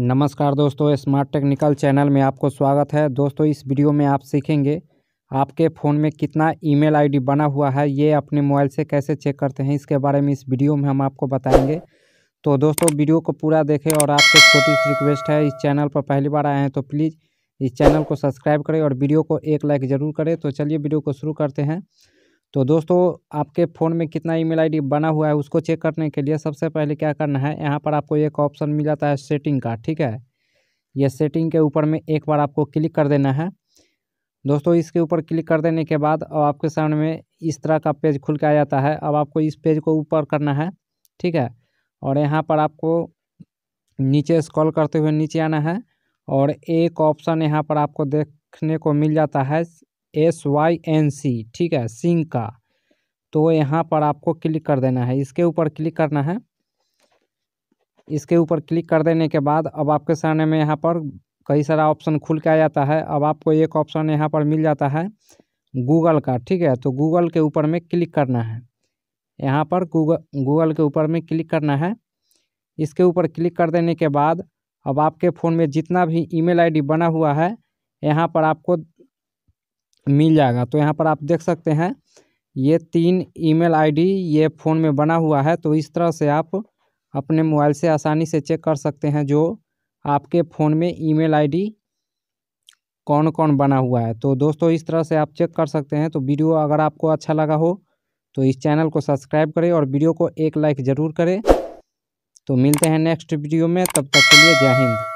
नमस्कार दोस्तों smart technical channel में आपको स्वागत है दोस्तों इस वीडियो में आप सीखेंगे आपके फ़ोन में कितना ईमेल आईडी बना हुआ है ये अपने मोबाइल से कैसे चेक करते हैं इसके बारे में इस वीडियो में हम आपको बताएंगे तो दोस्तों वीडियो को पूरा देखें और आपसे छोटी सी रिक्वेस्ट है इस चैनल पर पहली बार आए हैं तो प्लीज़ इस चैनल को सब्सक्राइब करें और वीडियो को एक लाइक ज़रूर करें तो चलिए वीडियो को शुरू करते हैं तो दोस्तों आपके फ़ोन में कितना ईमेल आईडी बना हुआ है उसको चेक करने के लिए सबसे पहले क्या करना है यहाँ पर आपको एक ऑप्शन मिल जाता है सेटिंग का ठीक है यह सेटिंग के ऊपर में एक बार आपको क्लिक कर देना है दोस्तों इसके ऊपर क्लिक कर देने के बाद अब आपके सामने में इस तरह का पेज खुल के आ जाता है अब आपको इस पेज को ऊपर करना है ठीक है और यहाँ पर आपको नीचे स्क्रॉल करते हुए नीचे आना है और एक ऑप्शन यहाँ पर आपको देखने को मिल जाता है एस वाई एन सी ठीक है सिंह का तो यहाँ पर आपको क्लिक कर देना है इसके ऊपर क्लिक करना है इसके ऊपर क्लिक कर देने के बाद अब आपके सामने में यहाँ पर कई सारा ऑप्शन खुल के आ जाता है अब आपको एक ऑप्शन यहाँ पर मिल जाता है गूगल का ठीक है तो गूगल के ऊपर में क्लिक करना है यहाँ पर गूगल गूगल के ऊपर में क्लिक करना है इसके ऊपर क्लिक कर देने के बाद अब आपके फ़ोन में जितना भी ईमेल आईडी बना हुआ है यहाँ पर आपको मिल जाएगा तो यहाँ पर आप देख सकते हैं ये तीन ईमेल आईडी ये फ़ोन में बना हुआ है तो इस तरह से आप अपने मोबाइल से आसानी से चेक कर सकते हैं जो आपके फ़ोन में ईमेल आईडी कौन कौन बना हुआ है तो दोस्तों इस तरह से आप चेक कर सकते हैं तो वीडियो अगर आपको अच्छा लगा हो तो इस चैनल को सब्सक्राइब करें और वीडियो को एक लाइक ज़रूर करें तो मिलते हैं नेक्स्ट वीडियो में तब तक के लिए जय हिंद